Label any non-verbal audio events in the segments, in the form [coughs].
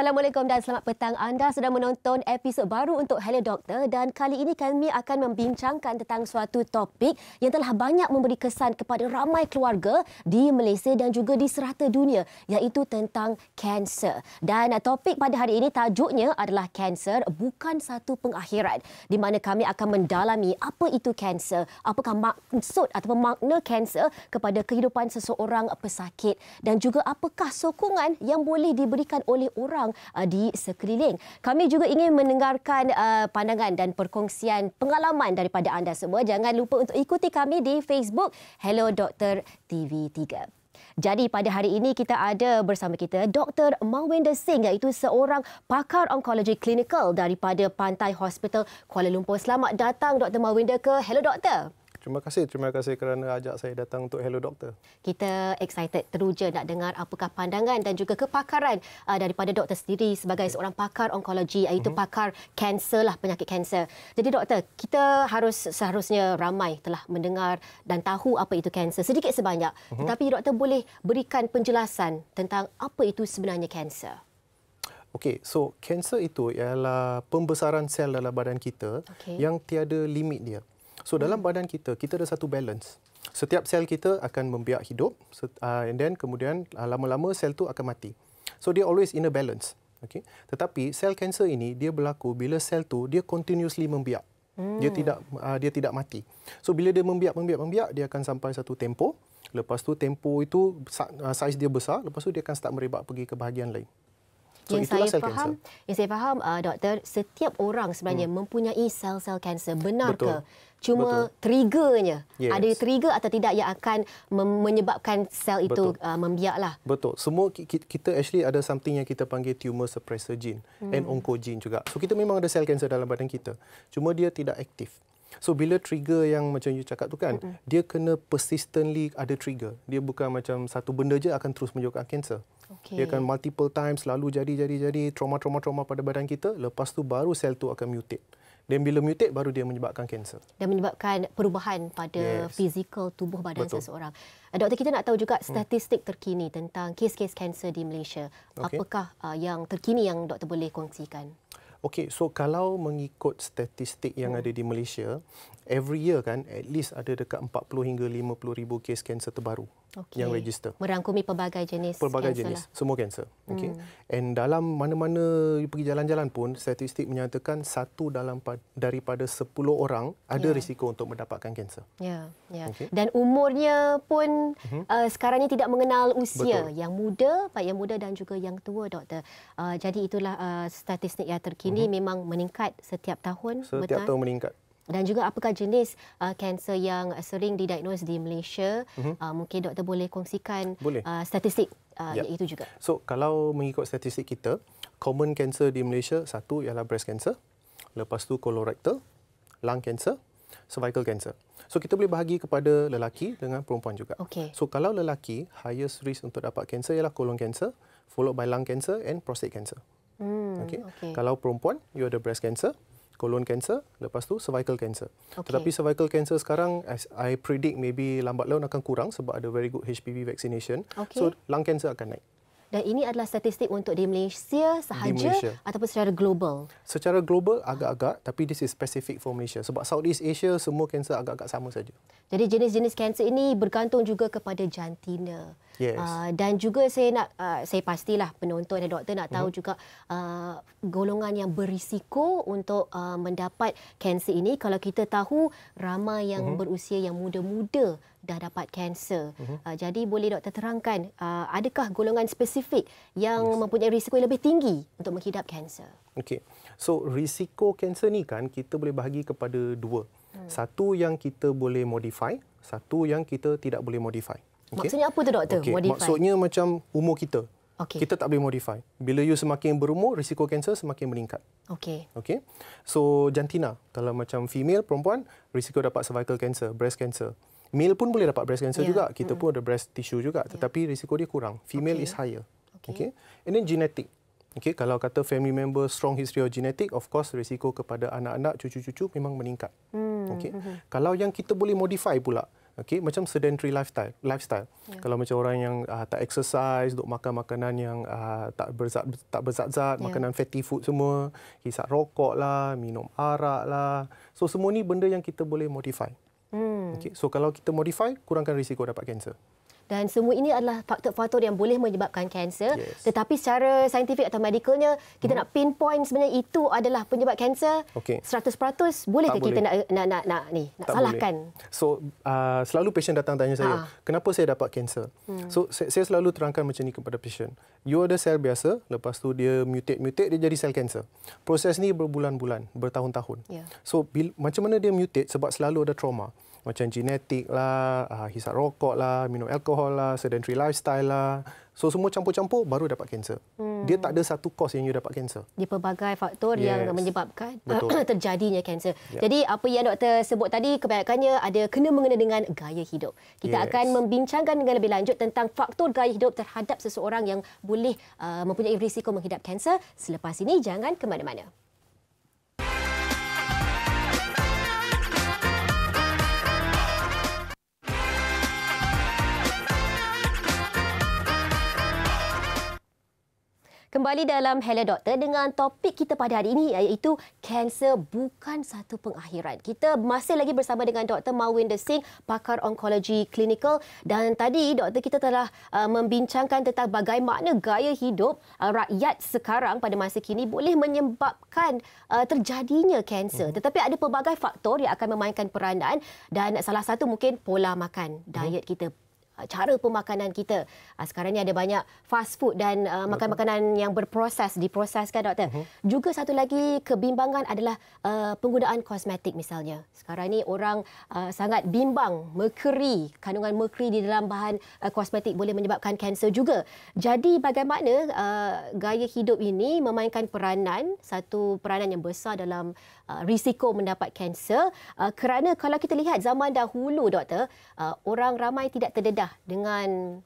Assalamualaikum dan selamat petang. Anda sedang menonton episod baru untuk Hello Doctor dan kali ini kami akan membincangkan tentang suatu topik yang telah banyak memberi kesan kepada ramai keluarga di Malaysia dan juga di serata dunia iaitu tentang kanser. Dan topik pada hari ini tajuknya adalah kanser bukan satu pengakhiran di mana kami akan mendalami apa itu kanser, apakah maksud atau makna kanser kepada kehidupan seseorang pesakit dan juga apakah sokongan yang boleh diberikan oleh orang yang uh, di sekeliling. Kami juga ingin mendengarkan uh, pandangan dan perkongsian pengalaman daripada anda semua. Jangan lupa untuk ikuti kami di Facebook Hello Doktor TV3. Jadi pada hari ini kita ada bersama kita Dr. Mawinder Singh iaitu seorang pakar onkologi klinikal daripada Pantai Hospital Kuala Lumpur. Selamat datang Dr. Mawinder ke Hello Doktor. Terima kasih, terima kasih kerana ajak saya datang untuk Hello Doktor. Kita excited teruja nak dengar apakah pandangan dan juga kepakaran uh, daripada doktor sendiri sebagai okay. seorang pakar onkologi iaitu mm-hmm. pakar kanser lah penyakit kanser. Jadi doktor, kita harus seharusnya ramai telah mendengar dan tahu apa itu kanser sedikit sebanyak. Mm-hmm. Tetapi doktor boleh berikan penjelasan tentang apa itu sebenarnya kanser. Okey, so kanser itu ialah pembesaran sel dalam badan kita okay. yang tiada limit dia. So hmm. dalam badan kita, kita ada satu balance. Setiap sel kita akan membiak hidup uh, and then kemudian uh, lama-lama sel tu akan mati. So dia always in a balance. Okay. Tetapi sel kanser ini dia berlaku bila sel tu dia continuously membiak. Hmm. Dia tidak uh, dia tidak mati. So bila dia membiak membiak membiak dia akan sampai satu tempo. Lepas tu tempo itu uh, saiz dia besar, lepas tu dia akan start merebak pergi ke bahagian lain. So yang itulah sel kanser. Yang saya faham, uh, doktor, setiap orang sebenarnya hmm. mempunyai sel-sel kanser. Benar ke? Cuma triggernya. Yes. Ada trigger atau tidak yang akan menyebabkan sel itu uh, membiaklah. Betul. Semua kita actually ada something yang kita panggil tumor suppressor gene hmm. and oncogene juga. So kita memang ada sel kanser dalam badan kita. Cuma dia tidak aktif. So bila trigger yang macam you cakap tu kan, mm-hmm. dia kena persistently ada trigger. Dia bukan macam satu benda je akan terus menyebabkan kanser. Okay. Ia akan multiple times lalu jadi-jadi-jadi trauma-trauma-trauma pada badan kita. Lepas tu baru sel tu akan mutate. Dan bila mutate baru dia menyebabkan kanser. Dan menyebabkan perubahan pada yes. fizikal tubuh badan Betul. seseorang. Eh, doktor kita nak tahu juga hmm. statistik terkini tentang kes-kes kanser di Malaysia. Okay. Apakah uh, yang terkini yang doktor boleh kongsikan? Okey, so kalau mengikut statistik yang ada di Malaysia, every year kan at least ada dekat 40 hingga 50 ribu kes kanser terbaru okay. yang register. Merangkumi pelbagai jenis pelbagai cancer jenis, lah. semua kanser. Okay. Hmm. And dalam mana-mana pergi jalan-jalan pun, statistik menyatakan satu dalam daripada 10 orang ada yeah. risiko untuk mendapatkan kanser. Ya, yeah. Yeah. Okay. Dan umurnya pun mm-hmm. uh, sekarang ini tidak mengenal usia, Betul. yang muda, pak yang muda dan juga yang tua, doktor. Uh, jadi itulah uh, statistik yang terkini mm-hmm. memang meningkat setiap tahun. Setiap betan? tahun meningkat dan juga apakah jenis uh, kanser yang sering didiagnos di Malaysia mm-hmm. uh, mungkin doktor boleh kongsikan boleh. Uh, statistik uh, yep. Ya. itu juga so kalau mengikut statistik kita common cancer di Malaysia satu ialah breast cancer lepas tu colorectal lung cancer cervical cancer so kita boleh bahagi kepada lelaki dengan perempuan juga okay. so kalau lelaki highest risk untuk dapat kanser ialah colon cancer followed by lung cancer and prostate cancer mm, okay. okay kalau perempuan you ada breast cancer colon cancer, lepas tu cervical cancer. Okay. Tetapi cervical cancer sekarang as I predict maybe lambat laun akan kurang sebab ada very good HPV vaccination. Okay. So lung cancer akan naik. Dan ini adalah statistik untuk di Malaysia sahaja di Malaysia. ataupun secara global? Secara global agak-agak tapi this is specific for Malaysia. Sebab Southeast Asia semua kanser agak-agak sama saja. Jadi jenis-jenis kanser ini bergantung juga kepada jantina. Yes. Uh, dan juga saya nak uh, saya pastilah penonton dan doktor nak tahu mm juga uh, golongan yang berisiko untuk uh, mendapat kanser ini kalau kita tahu ramai yang mm berusia yang muda-muda dah dapat kanser. Mm-hmm. Uh, jadi boleh doktor terangkan uh, adakah golongan spesifik yang yes. mempunyai risiko yang lebih tinggi untuk menghidap kanser? Okey. So risiko kanser ni kan kita boleh bahagi kepada dua. Mm. Satu yang kita boleh modify, satu yang kita tidak boleh modify. Okay. Maksudnya apa tu doktor? Okay. Maksudnya macam umur kita. Okay. Kita tak boleh modify. Bila you semakin berumur, risiko kanser semakin meningkat. Okay. Okay. So jantina, kalau macam female perempuan, risiko dapat cervical cancer, breast cancer. Male pun boleh dapat breast cancer yeah. juga. Kita mm-hmm. pun ada breast tissue juga, ya. tetapi yeah. risiko dia kurang. Female okay. is higher. Okay. okay. And then genetic. Okay. Kalau kata family member strong history of genetic, of course risiko kepada anak-anak, cucu-cucu memang meningkat. Mm. Okay. Mm-hmm. Hmm. Kalau yang kita boleh modify pula, Okay, macam sedentary lifestyle. Lifestyle. Yeah. Kalau macam orang yang uh, tak exercise, duk makan makanan yang uh, tak berzat, tak berzat-zat, yeah. makanan fatty food semua, hisap rokok lah, minum arak lah. So semua ni benda yang kita boleh modify. Mm. Okay, so kalau kita modify, kurangkan risiko dapat kanser dan semua ini adalah faktor-faktor yang boleh menyebabkan kanser. Yes. Tetapi secara saintifik atau medicalnya kita hmm. nak pinpoint sebenarnya itu adalah penyebab kanser. Okay. 100% boleh tak kita boleh. nak nak nak, ni nak salahkan. Boleh. So uh, selalu pasien datang tanya saya, ah. kenapa saya dapat kanser? Hmm. So saya selalu terangkan macam ni kepada pasien. You ada sel biasa, lepas tu dia mutate mutate dia jadi sel kanser. Proses ni berbulan-bulan, bertahun-tahun. Yeah. So bila, macam mana dia mutate sebab selalu ada trauma macam genetik lah, uh, hisap rokok lah, minum alkohol lah, sedentary lifestyle lah. So semua campur-campur baru dapat kanser. Hmm. Dia tak ada satu kos yang you dapat kanser. Dia pelbagai faktor yes. yang menyebabkan [clears throat] Betul. terjadinya kanser. Yeah. Jadi apa yang doktor sebut tadi kebanyakannya ada kena mengena dengan gaya hidup. Kita yes. akan membincangkan dengan lebih lanjut tentang faktor gaya hidup terhadap seseorang yang boleh uh, mempunyai risiko menghidap kanser. Selepas ini jangan ke mana-mana. Kembali dalam Hello Doktor dengan topik kita pada hari ini iaitu kanser bukan satu pengakhiran. Kita masih lagi bersama dengan Dr. Marwin Desing, pakar onkologi klinikal dan tadi doktor kita telah uh, membincangkan tentang bagaimana gaya hidup uh, rakyat sekarang pada masa kini boleh menyebabkan uh, terjadinya kanser. Hmm. Tetapi ada pelbagai faktor yang akan memainkan peranan dan salah satu mungkin pola makan, hmm. diet kita Uh, cara pemakanan kita. Uh, sekarang ni ada banyak fast food dan uh, makan-makanan yang berproses, diproseskan doktor. Uh-huh. Juga satu lagi kebimbangan adalah penggunaan kosmetik misalnya. Sekarang ni orang sangat bimbang, mercury, kandungan mercury di dalam bahan kosmetik boleh menyebabkan kanser juga. Jadi bagaimana gaya hidup ini memainkan peranan, satu peranan yang besar dalam Uh, risiko mendapat kanser uh, kerana kalau kita lihat zaman dahulu doktor uh, orang ramai tidak terdedah dengan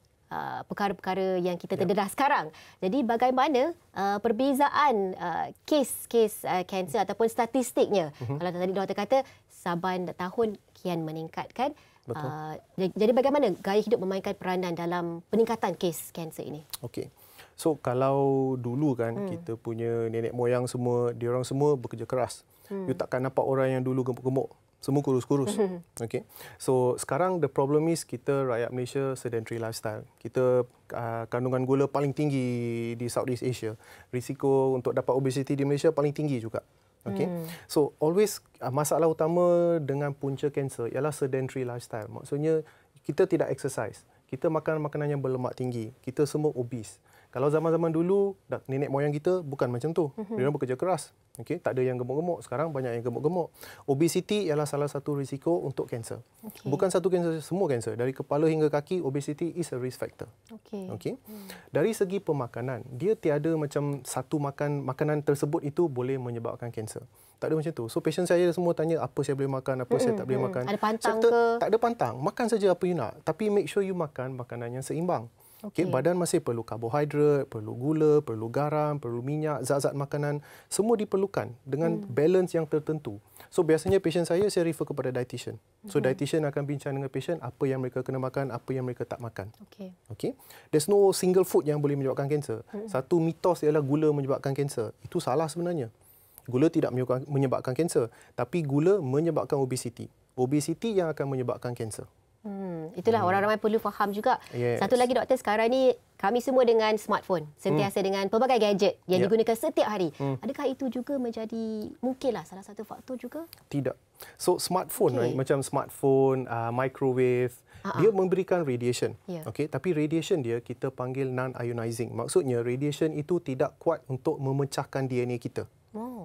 perkara-perkara yang kita ya. terdedah ya. sekarang jadi bagaimana perbezaan uh, kes-kes kanser ataupun statistiknya hmm. kalau tadi doktor kata saban tahun kian meningkat kan Uh, jadi bagaimana gaya hidup memainkan peranan dalam peningkatan kes kanser ini okey So kalau dulu kan hmm. kita punya nenek moyang semua dia orang semua bekerja keras. Hmm. Hmm. You takkan nampak orang yang dulu gemuk-gemuk. Semua kurus-kurus. [laughs] Okay. So sekarang the problem is kita rakyat Malaysia sedentary lifestyle. Kita uh, kandungan gula paling tinggi di Southeast Asia. Risiko untuk dapat obesity di Malaysia paling tinggi juga. Okay. Hmm. So always uh, masalah utama dengan punca kanser ialah sedentary lifestyle. Maksudnya kita tidak exercise. Kita makan makanan yang berlemak tinggi. Kita semua obese. Kalau zaman-zaman dulu nenek moyang kita bukan macam tu. Mereka mm-hmm. bekerja keras. okay? tak ada yang gemuk-gemuk. Sekarang banyak yang gemuk-gemuk. Obesiti ialah salah satu risiko untuk kanser. Okay. Bukan satu kanser, semua kanser. Dari kepala hingga kaki, obesiti is a risk factor. Okay. Okay. Mm. Dari segi pemakanan, dia tiada macam satu makan makanan tersebut itu boleh menyebabkan kanser. Tak ada macam tu. So patient saya semua tanya apa saya boleh makan, apa hmm saya tak boleh hmm, hmm. makan. Ada pantang so, ke? Tak ada pantang. Makan saja apa you nak. Tapi make sure you makan makanan yang seimbang. Okay. Badan masih perlu karbohidrat, perlu gula, perlu garam, perlu minyak, zat-zat makanan. Semua diperlukan dengan hmm. balance yang tertentu. So biasanya pasien saya, saya refer kepada dietitian. So hmm. dietitian akan bincang dengan pasien apa yang mereka kena makan, apa yang mereka tak makan. Okay. Okay. There's no single food yang boleh menyebabkan kanser. Hmm. Satu mitos ialah gula menyebabkan kanser. Itu salah sebenarnya. Gula tidak menyebabkan kanser. Tapi gula menyebabkan obesiti. Obesiti yang akan menyebabkan kanser. Hmm, itulah hmm. orang ramai perlu faham juga. Yes. Satu lagi doktor sekarang ni kami semua dengan smartphone, sentiasa hmm. dengan pelbagai gadget yang yep. Ya. digunakan setiap hari. Hmm. Adakah itu juga menjadi mungkinlah salah satu faktor juga? Tidak. So smartphone okay. right? Eh, macam smartphone, uh, microwave, uh-huh. dia ah. memberikan radiation. Yeah. Okey, tapi radiation dia kita panggil non-ionizing. Maksudnya radiation itu tidak kuat untuk memecahkan DNA kita.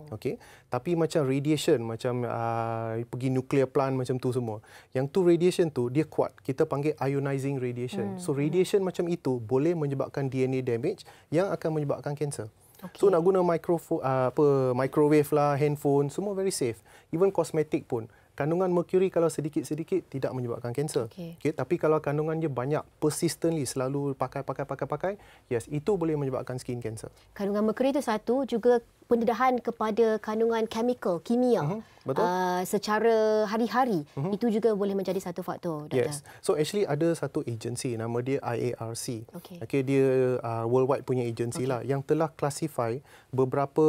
Okay. Tapi macam radiation, macam uh, pergi nuclear plant macam tu semua. Yang tu radiation tu, dia kuat. Kita panggil ionizing radiation. Hmm. So hmm. radiation hmm. macam itu boleh menyebabkan DNA damage yang akan menyebabkan kanser. Okay. So nak guna microfo- uh, apa, microwave lah, handphone, semua very safe. Even kosmetik pun kandungan mercury kalau sedikit-sedikit tidak menyebabkan kanser. Okay. Okay, tapi kalau kandungannya banyak, persistently, selalu pakai-pakai-pakai-pakai, yes, itu boleh menyebabkan skin kanser. Kandungan mercury itu satu, juga pendedahan kepada kandungan chemical, kimia. Uh-huh. Uh, secara hari-hari uh-huh. itu juga boleh menjadi satu faktor. Doctor. Yes. So actually ada satu agensi nama dia IARC. Okay. okay dia uh, worldwide punya agensi okay. lah yang telah classify beberapa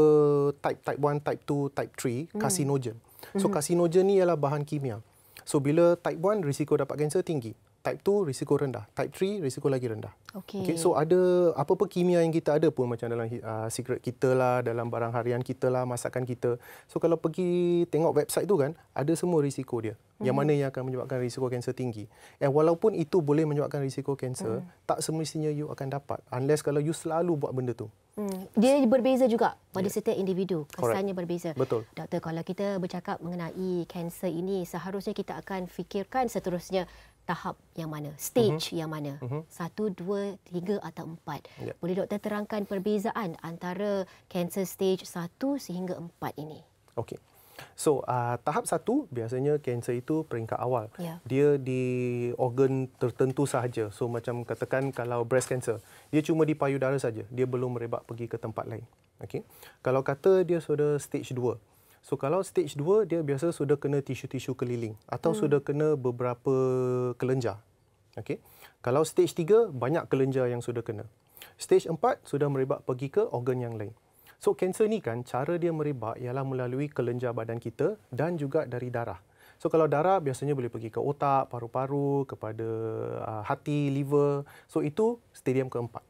type type 1, type 2, type 3 hmm. carcinogen. So, mhm. karsinogen ni ialah bahan kimia. So, bila type 1, risiko dapat kanser tinggi type 2 risiko rendah, type 3 risiko lagi rendah. Okay. okay. So ada apa-apa kimia yang kita ada pun macam dalam uh, ah, sigaret kita lah, dalam barang harian kita lah, masakan kita. So kalau pergi tengok website tu kan, ada semua risiko dia. Hmm. Yang mhm. mana yang akan menyebabkan risiko kanser tinggi. And walaupun itu boleh menyebabkan risiko kanser, hmm. tak semestinya you akan dapat unless kalau you selalu buat benda tu. Hmm. Dia berbeza juga pada yeah. setiap individu. Kesannya Correct. berbeza. Betul. Doktor, kalau kita bercakap mengenai kanser ini, seharusnya kita akan fikirkan seterusnya tahap yang mana, stage uh-huh. yang mana, uh-huh. satu, dua, tiga atau empat. Yeah. Boleh doktor terangkan perbezaan antara kanser stage satu sehingga empat ini? Okey. So uh, tahap satu biasanya kanser itu peringkat awal. Yeah. Dia di organ tertentu sahaja. So macam katakan kalau breast cancer, dia cuma di payudara saja. Dia belum merebak pergi ke tempat lain. Okay, Kalau kata dia sudah stage dua. So kalau stage 2 dia biasa sudah kena tisu-tisu keliling atau hmm. sudah kena beberapa kelenjar. Okey. Kalau stage 3 banyak kelenjar yang sudah kena. Stage 4 sudah merebak pergi ke organ yang lain. So kanser ni kan cara dia merebak ialah melalui kelenjar badan kita dan juga dari darah. So kalau darah biasanya boleh pergi ke otak, paru-paru, kepada uh, hati, liver. So itu stadium keempat.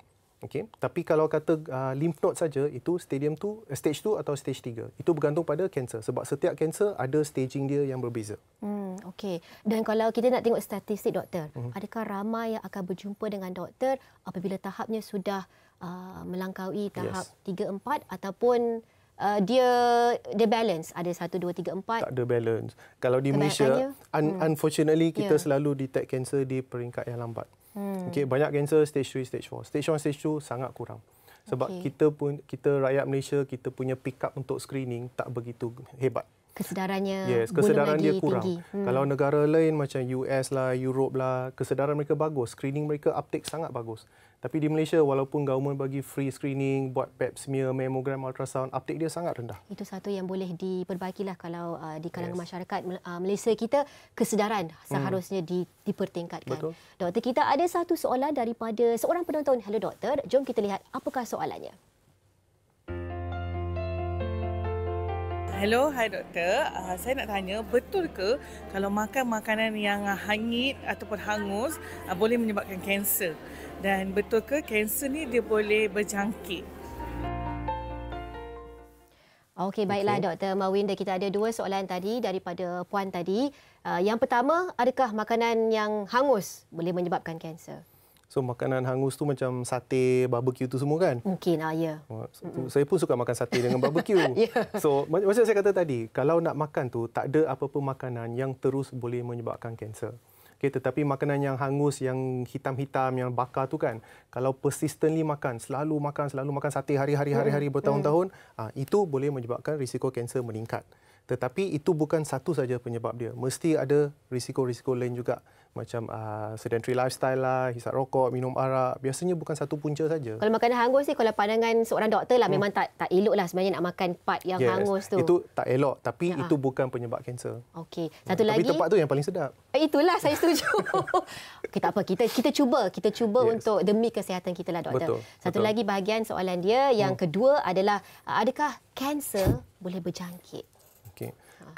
Okey, tapi kalau kata uh, lymph node saja itu stadium tu eh, stage 2 atau stage tiga Itu bergantung pada kanser sebab setiap kanser ada staging dia yang berbeza. Hmm, okey. Dan kalau kita nak tengok statistik doktor, hmm. adakah ramai yang akan berjumpa dengan doktor apabila tahapnya sudah uh, melangkaui tahap yes. empat ataupun Uh, dia dia balance ada satu dua tiga empat. tak ada balance kalau di Malaysia un- hmm. unfortunately kita yeah. selalu detect kanser di peringkat yang lambat Hmm. Okey, banyak kanser stage 3, stage 4. Stage 1, stage 2 sangat kurang. Sebab okay. kita pun kita rakyat Malaysia kita punya pick up untuk screening tak begitu hebat. Kesedarannya Yes, kesedaran dia kurang. Hmm. Kalau negara lain macam US lah, Europe lah, kesedaran mereka bagus, screening mereka uptake sangat bagus. Tapi di Malaysia, walaupun government bagi free screening, buat pap smear, mammogram, ultrasound, uptake dia sangat rendah. Itu satu yang boleh diperbaiki lah kalau uh, di kalangan yes. masyarakat uh, Malaysia kita, kesedaran hmm. seharusnya hmm. di, dipertingkatkan. Betul. Doktor, kita ada satu soalan daripada seorang penonton. Hello Doktor, jom kita lihat apakah soalannya. Hello, hai doktor. Uh, saya nak tanya, betul ke kalau makan makanan yang hangit ataupun hangus uh, boleh menyebabkan kanser? dan betul ke kanser ni dia boleh berjangkit? Okey baiklah okay. Dr. Mawinda kita ada dua soalan tadi daripada puan tadi. Uh, yang pertama, adakah makanan yang hangus boleh menyebabkan kanser? So makanan hangus tu macam sate, barbecue tu semua kan? Mungkin ah ya. Yeah. Oh, saya pun suka makan sate dengan barbecue. [laughs] yeah. So macam saya kata tadi, kalau nak makan tu tak ada apa-apa makanan yang terus boleh menyebabkan kanser. Okay, tetapi makanan yang hangus, yang hitam-hitam, yang bakar tu kan, kalau persistently makan, selalu makan, selalu makan sate hari-hari, hari-hari hmm. bertahun-tahun, hmm. Uh, itu boleh menyebabkan risiko kanser meningkat. Tetapi itu bukan satu saja penyebab dia. Mesti ada risiko-risiko lain juga macam uh, sedentary lifestyle lah, hisap rokok, minum arak. Biasanya bukan satu punca saja. Kalau makanan hangus ni, kalau pandangan seorang doktor lah, hmm. memang tak tak elok lah sebenarnya nak makan part yang yes. hangus tu. Itu tak elok, tapi ya. itu bukan penyebab kanser. Okey. Ya, satu hmm. lagi. Tapi tempat tu yang paling sedap. Ah, itulah, saya setuju. [laughs] okay, apa, kita kita cuba. Kita cuba yes. untuk demi kesihatan kita lah, doktor. Betul. Satu Betul. lagi bahagian soalan dia. Yang hmm. kedua adalah, adakah kanser boleh berjangkit?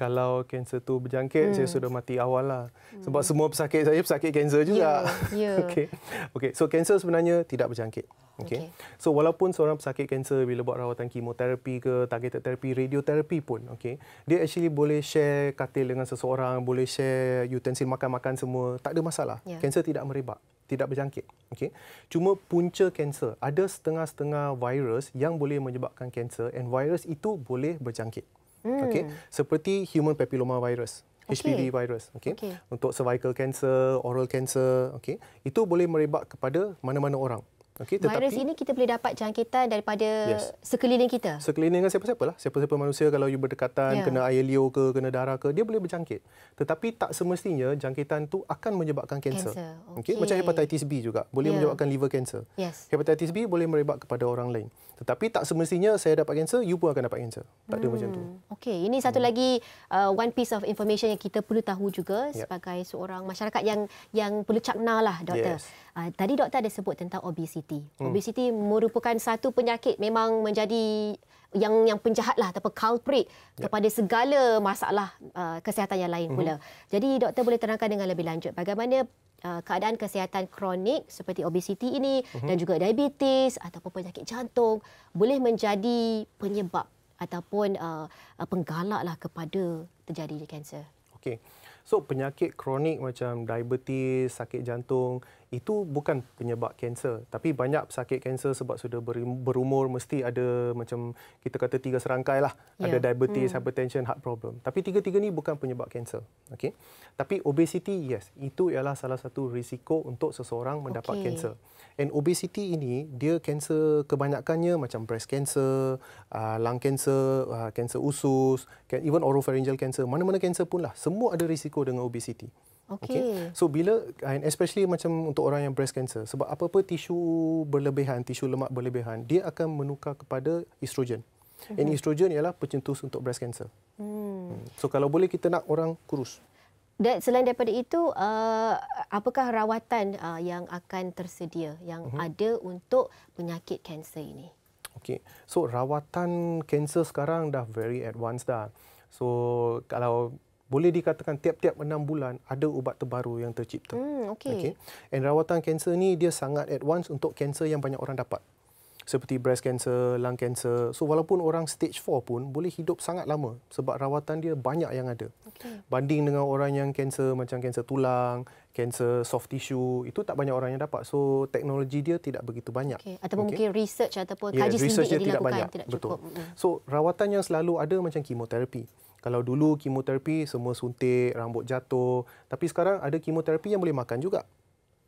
kalau kanser tu berjangkit hmm. saya sudah mati awal lah sebab hmm. semua pesakit saya pesakit kanser juga yeah. Yeah. [laughs] okay okay so kanser sebenarnya tidak berjangkit okay. okay so walaupun seorang pesakit kanser bila buat rawatan kemoterapi ke targeted therapy radioterapi pun okay dia actually boleh share katil dengan seseorang boleh share utensil makan-makan semua tak ada masalah ya. kanser yeah. tidak merebak tidak berjangkit. Okay. Cuma punca kanser, ada setengah-setengah virus yang boleh menyebabkan kanser and virus itu boleh berjangkit. Hmm. Okay, seperti human papilloma virus, okay. HPV virus. Okay? okay, untuk cervical cancer, oral cancer. Okay, itu boleh merebak kepada mana-mana orang. Okay, tetapi, virus ini kita boleh dapat jangkitan daripada yes. sekeliling kita. Sekeliling dengan siapa-siapa lah. Siapa-siapa manusia kalau you berdekatan, yeah. kena air liur ke, kena darah ke, dia boleh berjangkit. Tetapi tak semestinya jangkitan tu akan menyebabkan kanser. Okay. Okay. Macam hepatitis B juga. Boleh yeah. menyebabkan liver kanser. Yes. Hepatitis B boleh merebak kepada orang lain. Tetapi tak semestinya saya dapat kanser, you pun akan dapat kanser. Tak hmm. ada macam tu. Hmm. Okey, Ini satu hmm. lagi uh, one piece of information yang kita perlu tahu juga yeah. sebagai seorang masyarakat yang yang perlu cakna lah, doktor. Yes. Uh, tadi doktor ada sebut tentang obesity obesiti. Hmm. Obesiti merupakan satu penyakit memang menjadi yang yang penjahat lah ataupun culprit yeah. kepada segala masalah uh, kesihatan yang lain pula. Hmm. Jadi doktor boleh terangkan dengan lebih lanjut bagaimana uh, keadaan kesihatan kronik seperti obesiti ini hmm. dan juga diabetes ataupun penyakit jantung boleh menjadi penyebab ataupun uh, penggalaklah kepada terjadinya kanser. Okey. So penyakit kronik macam diabetes, sakit jantung itu bukan penyebab kanser tapi banyak pesakit kanser sebab sudah berumur mesti ada macam kita kata tiga serangkai lah yeah. ada ya. diabetes hmm. hypertension heart problem tapi tiga-tiga ni bukan penyebab kanser okey tapi obesity yes itu ialah salah satu risiko untuk seseorang mendapat kanser and obesity ini dia kanser kebanyakannya macam breast cancer ah, lung cancer kanser ah, usus even oropharyngeal cancer mana-mana kanser pun lah semua ada risiko dengan obesity Okay. So bila and especially macam untuk orang yang breast cancer sebab apa-apa tisu berlebihan, tisu lemak berlebihan, dia akan menukar kepada estrogen. Mm-hmm. And estrogen ialah pencetus untuk breast cancer. Hmm. hmm. So kalau boleh kita nak orang kurus. Dan selain daripada itu, uh, apakah rawatan uh, yang akan tersedia yang mm-hmm. ada untuk penyakit kanser ini? Okey. So rawatan kanser sekarang dah very advanced dah. So kalau boleh dikatakan tiap-tiap enam bulan ada ubat terbaru yang tercipta. Hmm, okay. okay. And rawatan kanser ni dia sangat advance untuk kanser yang banyak orang dapat. Seperti breast cancer, lung cancer. So walaupun orang stage 4 pun boleh hidup sangat lama sebab rawatan dia banyak yang ada. Okay. Banding dengan orang yang kanser macam kanser tulang, kanser soft tissue, itu tak banyak orang yang dapat. So teknologi dia tidak begitu banyak. Okay. Atau okay. mungkin research ataupun yeah, kaji sendiri yang dilakukan tidak, banyak. tidak cukup. Betul. Hmm. So rawatan yang selalu ada macam kemoterapi. Kalau dulu kemoterapi semua suntik, rambut jatuh, tapi sekarang ada kemoterapi yang boleh makan juga.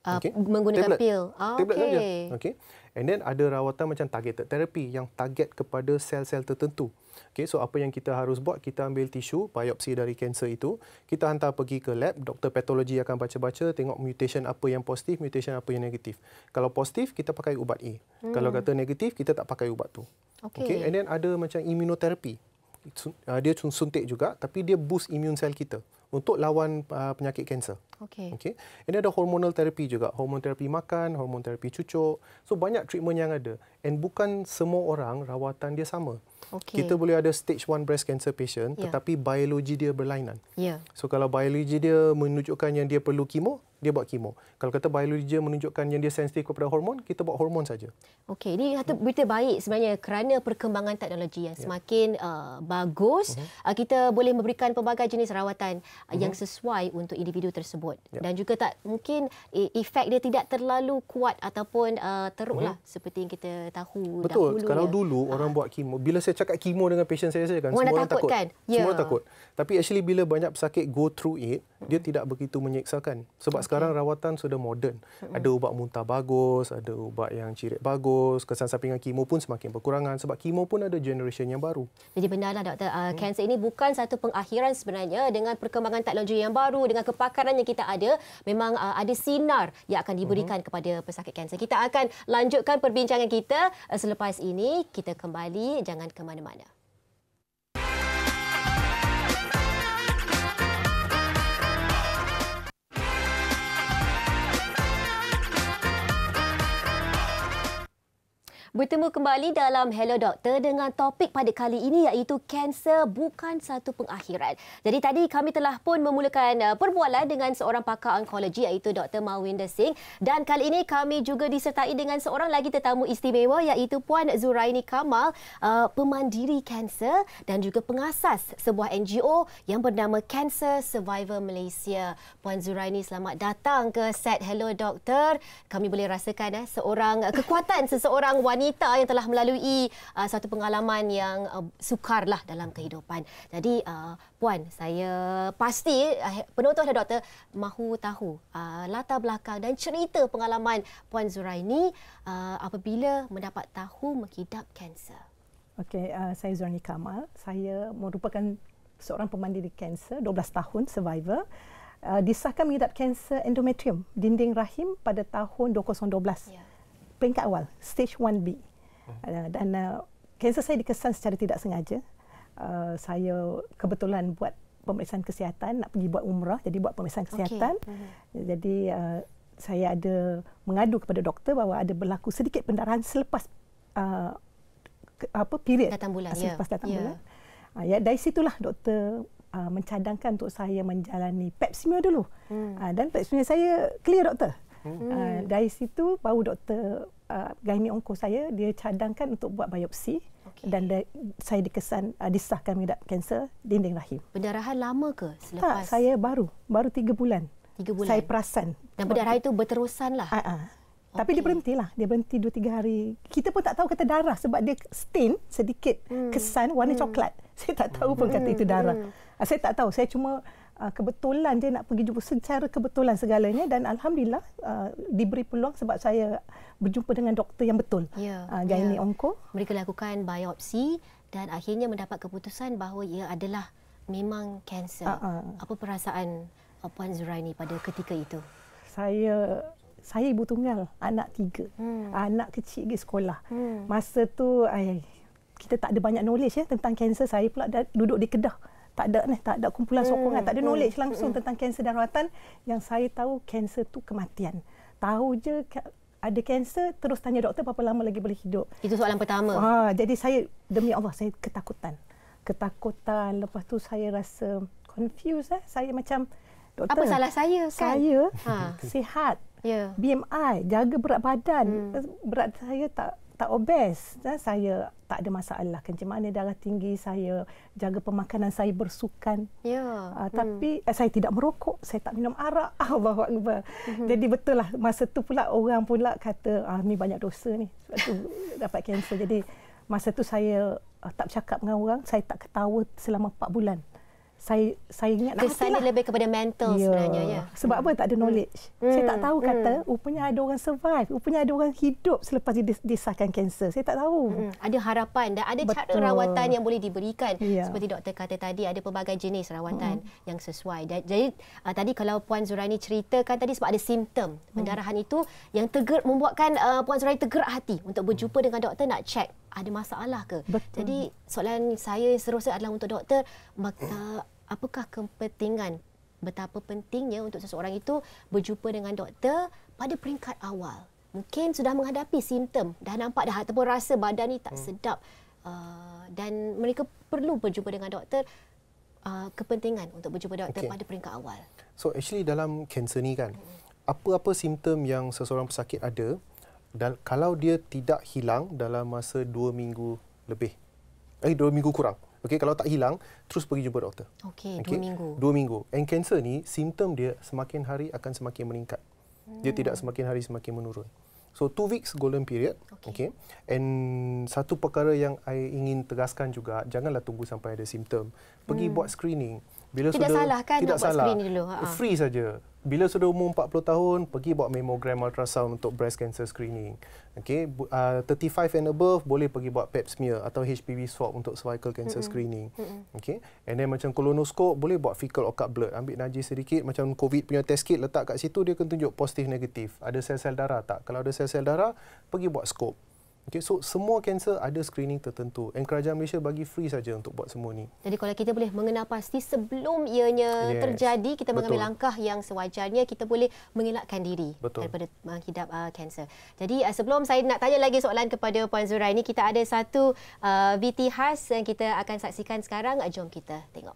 Uh, ah, okay. Menggunakan Tablet. pil. Oh, Tablet okay. saja. Okay. And then ada rawatan macam targeted therapy yang target kepada sel-sel tertentu. Okay. So apa yang kita harus buat, kita ambil tisu, biopsi dari kanser itu. Kita hantar pergi ke lab, doktor patologi akan baca-baca, tengok mutasi apa yang positif, mutasi apa yang negatif. Kalau positif, kita pakai ubat A. Hmm. Kalau kata negatif, kita tak pakai ubat tu. Okay. okay. And then ada macam imunoterapi uh, dia suntik juga tapi dia boost immune cell kita untuk lawan uh, penyakit kanser. Okey. Okey. Ini ada hormonal terapi juga. Hormon terapi makan, hormon terapi cucuk. So banyak treatment yang ada. And bukan semua orang rawatan dia sama. Okey. Kita boleh ada stage 1 breast cancer patient yeah. tetapi biologi dia berlainan. Yeah. So kalau biologi dia menunjukkan yang dia perlu kemo, dia buat kemo. Kalau kata biologi dia menunjukkan yang dia sensitif kepada hormon, kita buat hormon saja. Okey, ini satu berita baik sebenarnya kerana perkembangan teknologi yang ya. semakin yeah. uh, bagus, uh-huh. uh, kita boleh memberikan pelbagai jenis rawatan uh-huh. yang mhm. sesuai untuk individu tersebut. Yeah. Dan juga tak mungkin e, efek dia tidak terlalu kuat ataupun uh, teruklah uh-huh. seperti yang kita tahu Betul. dahulu. Betul. Kalau ya. dulu ah. orang uh. buat kemo, bila saya cakap kemo dengan pasien saya saya kan orang semua orang takut. Kan? Ya. Semua yeah. orang takut. Tapi actually bila banyak pesakit go through it, dia hmm. tidak begitu menyeksakan sebab okay. Hmm sekarang okay. Hmm. rawatan sudah moden. Mm-hmm. Ada ubat muntah bagus, ada ubat yang cirit bagus, kesan sampingan kemo pun semakin berkurangan sebab kemo pun ada generation yang baru. Jadi benarlah doktor, uh, mm. kanser ini bukan satu pengakhiran sebenarnya dengan perkembangan teknologi yang baru dengan kepakaran yang kita ada, memang uh, ada sinar yang akan diberikan mm-hmm. kepada pesakit kanser. Kita akan lanjutkan perbincangan kita ah, selepas ini kita kembali jangan ke mana-mana. Bertemu kembali dalam Hello Doktor dengan topik pada kali ini iaitu kanser bukan satu pengakhiran. Jadi tadi kami telah pun memulakan uh, perbualan dengan seorang pakar onkologi iaitu Dr. Mawinder Singh dan kali ini kami juga disertai dengan seorang lagi tetamu istimewa iaitu Puan Zuraini Kamal, uh, pemandiri kanser dan juga pengasas sebuah NGO yang bernama Cancer Survivor Malaysia. Puan Zuraini selamat datang ke set Hello Doktor. Kami boleh rasakan uh, seorang kekuatan seseorang wanita wanita yang telah melalui uh, satu pengalaman yang uh, sukarlah dalam kehidupan. Jadi uh, puan, saya pasti uh, penonton dan doktor mahu tahu uh, latar belakang dan cerita pengalaman puan Zuraini uh, apabila mendapat tahu mengidap kanser. Okey, uh, saya Zuraini Kamal. Saya merupakan seorang pemandiri kanser 12 tahun survivor. Uh, disahkan mengidap kanser endometrium dinding rahim pada tahun 2012. Yeah peringkat awal, stage 1B. Uh, hmm. ah, dan uh, ah, kanser saya dikesan secara tidak sengaja. Uh, saya kebetulan buat pemeriksaan kesihatan, nak pergi buat umrah, jadi buat pemeriksaan kesihatan. Okay. Hmm. uh Jadi uh, saya ada mengadu kepada doktor bahawa ada berlaku sedikit pendarahan selepas uh, apa period. Datang bulan. Ya. Selepas yeah. datang yeah. bulan. Uh, ya, dari situlah doktor uh, mencadangkan untuk saya menjalani pap smear dulu. Hmm. Uh, dan pap smear saya clear doktor. Hmm. Uh, dari situ baru doktor uh, ah, gynae onko saya dia cadangkan untuk buat biopsi okay. dan da- saya dikesan uh, disahkan mengidap kanser dinding rahim. Pendarahan lama ke selepas? Tak, saya baru, baru tiga bulan. 3 bulan. Saya perasan. Dan pendarahan itu berterusanlah. Ha. Uh-uh. Tapi dia berhenti lah, Dia berhenti dua tiga hari. Kita pun tak tahu kata darah sebab dia stain sedikit hmm. kesan warna hmm. coklat. [laughs] Saya tak tahu pun kata hmm. itu darah. Hmm. Saya tak tahu. Saya cuma uh, kebetulan dia nak pergi jumpa secara kebetulan segalanya dan alhamdulillah uh, diberi peluang sebab saya berjumpa dengan doktor yang betul. Ya. Uh, gynae ya. onko. Mereka lakukan biopsi dan akhirnya mendapat keputusan bahawa ia adalah memang kanser. Uh, uh. Apa perasaan uh, puan Zuraini pada ketika itu? Saya saya ibu tunggal, anak tiga. Hmm. Anak kecil pergi sekolah. Hmm. Masa tu ai kita tak ada banyak knowledge ya tentang kanser. Saya pula duduk di Kedah. Hmm tak ada ni tak ada kumpulan sokongan hmm. tak ada hmm, knowledge hmm. langsung hmm. tentang kanser daratan yang saya tahu kanser tu kematian tahu je ada kanser terus tanya doktor berapa lama lagi boleh hidup itu soalan pertama ha jadi saya demi Allah saya ketakutan ketakutan lepas tu saya rasa confused eh saya macam doktor apa salah saya kan saya ha [laughs] sihat yeah. BMI jaga berat badan hmm. berat saya tak tak obes. Nah, saya tak ada masalah. Macam kan. mana darah tinggi saya, jaga pemakanan saya, bersukan. Ya. Uh, tapi hmm. eh, saya tidak merokok, saya tak minum arak. [laughs] Allah Akbar. Hmm. Jadi betul lah, masa tu pula orang pula kata, ah, ni banyak dosa ni. Sebab tu [laughs] dapat kanser. Jadi masa tu saya uh, tak cakap dengan orang, saya tak ketawa selama 4 bulan saya saya ingat kesan dia lah. lebih kepada mental yeah. sebenarnya ya. Sebab apa tak ada hmm. knowledge. Hmm. Saya tak hmm. tahu kata hmm. rupanya ada orang survive, rupanya ada orang hidup selepas disahkan kanser. Saya tak tahu. Hmm. Ada harapan dan ada Betul. cara rawatan yang boleh diberikan yeah. seperti doktor kata tadi ada pelbagai jenis rawatan hmm. yang sesuai. jadi uh, tadi kalau puan Zuraini ceritakan tadi sebab ada simptom hmm. pendarahan itu yang tegur membuatkan uh, puan Zuraini tergerak hati untuk berjumpa dengan doktor nak check ada masalah ke. Betul. Jadi soalan saya seterusnya adalah untuk doktor maka [coughs] ah, apakah kepentingan betapa pentingnya untuk seseorang itu berjumpa dengan doktor pada peringkat awal. Mungkin sudah menghadapi simptom, dah nampak dah ataupun rasa badan ini tak hmm. sedap uh, dan mereka perlu berjumpa dengan doktor uh, kepentingan untuk berjumpa doktor okay. pada peringkat awal. So actually dalam kanser ni kan hmm. apa-apa simptom yang seseorang pesakit ada dan kalau dia tidak hilang dalam masa dua minggu lebih eh dua minggu kurang. Okey, kalau tak hilang, terus pergi jumpa doktor. Okey, okay. dua minggu. Dua minggu. And cancer ni, simptom dia semakin hari akan semakin meningkat. Dia hmm. tidak semakin hari semakin menurun. So, two weeks golden period. Okay. okay. And satu perkara yang saya ingin tegaskan juga, janganlah tunggu sampai ada simptom. Pergi hmm. buat screening. Bila tidak sudah, salah kan tidak nak salah. buat screening dulu? Ha, ha. Free saja. Bila sudah umur 40 tahun, pergi buat mammogram ultrasound untuk breast cancer screening. Okay, uh, 35 and above, boleh pergi buat pap smear atau HPV swab untuk cervical cancer mm-hmm. screening. Mm-hmm. Okay, and then macam colonoscope, boleh buat fecal occult blood. Ambil najis sedikit, macam COVID punya test kit, letak kat situ, dia akan tunjuk positif negatif. Ada sel-sel darah tak? Kalau ada sel-sel darah, pergi buat scope. Okay, so semua kanser ada screening tertentu. And kerajaan Malaysia bagi free saja untuk buat semua ni. Jadi kalau kita boleh mengenal pasti sebelum ianya yes. terjadi, kita Betul. mengambil langkah yang sewajarnya kita boleh mengelakkan diri Betul. daripada menghidap ah, uh, ah, kanser. Jadi uh, sebelum saya nak tanya lagi soalan kepada Puan Zura ini, kita ada satu uh, VT khas yang kita akan saksikan sekarang. Jom kita tengok.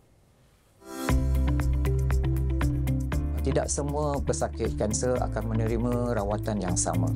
Tidak semua pesakit kanser akan menerima rawatan yang sama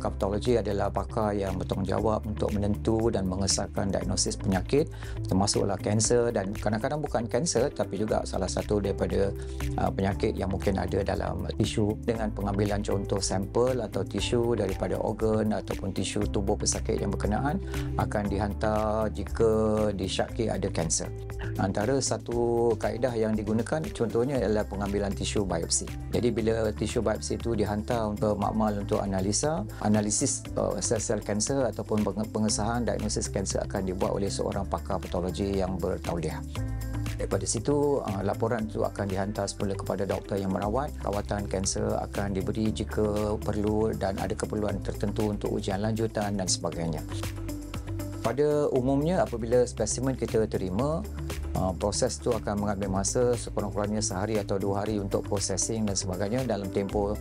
pakar patologi adalah pakar yang bertanggungjawab untuk menentu dan mengesahkan diagnosis penyakit termasuklah kanser dan kadang-kadang bukan kanser tapi juga salah satu daripada uh, penyakit yang mungkin ada dalam tisu dengan pengambilan contoh sampel atau tisu daripada organ ataupun tisu tubuh pesakit yang berkenaan akan dihantar jika disyaki ada kanser. Antara satu kaedah yang digunakan contohnya adalah pengambilan tisu biopsi. Jadi bila tisu biopsi itu dihantar untuk makmal untuk analisa analisis uh, sel-sel kanser ataupun pengesahan diagnosis kanser akan dibuat oleh seorang pakar patologi yang bertauliah. Daripada situ, uh, laporan itu akan dihantar semula kepada doktor yang merawat. Rawatan kanser akan diberi jika perlu dan ada keperluan tertentu untuk ujian lanjutan dan sebagainya. Pada umumnya apabila spesimen kita terima, uh, proses itu akan mengambil masa sekurang-kurangnya sehari atau dua hari untuk processing dan sebagainya. Dalam tempoh